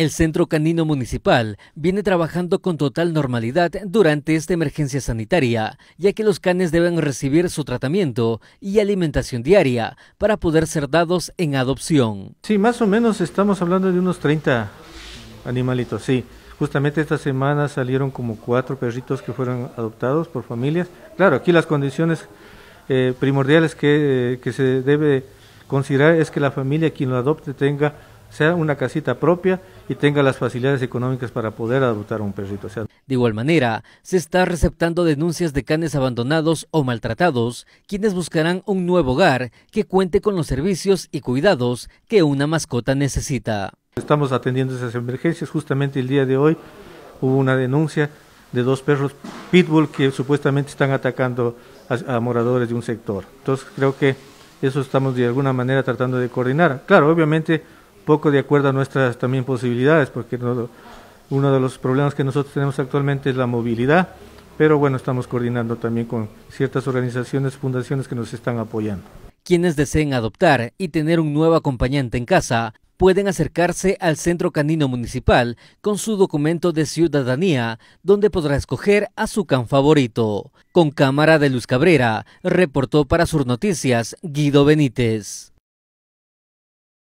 El Centro Canino Municipal viene trabajando con total normalidad durante esta emergencia sanitaria, ya que los canes deben recibir su tratamiento y alimentación diaria para poder ser dados en adopción. Sí, más o menos estamos hablando de unos 30 animalitos, sí. Justamente esta semana salieron como cuatro perritos que fueron adoptados por familias. Claro, aquí las condiciones eh, primordiales eh, que se debe considerar es que la familia quien lo adopte tenga sea una casita propia y tenga las facilidades económicas para poder adoptar un perrito. de igual manera, se está receptando denuncias de canes abandonados o maltratados, quienes buscarán un nuevo hogar que cuente con los servicios y cuidados que una mascota necesita. Estamos atendiendo esas emergencias. Justamente el día de hoy hubo una denuncia de dos perros pitbull que supuestamente están atacando a moradores de un sector. Entonces creo que eso estamos de alguna manera tratando de coordinar. Claro, obviamente poco de acuerdo a nuestras también posibilidades, porque uno de los problemas que nosotros tenemos actualmente es la movilidad, pero bueno, estamos coordinando también con ciertas organizaciones, fundaciones que nos están apoyando. Quienes deseen adoptar y tener un nuevo acompañante en casa, pueden acercarse al Centro Canino Municipal con su documento de ciudadanía, donde podrá escoger a su can favorito. Con cámara de Luz Cabrera, reportó para Sur Noticias Guido Benítez.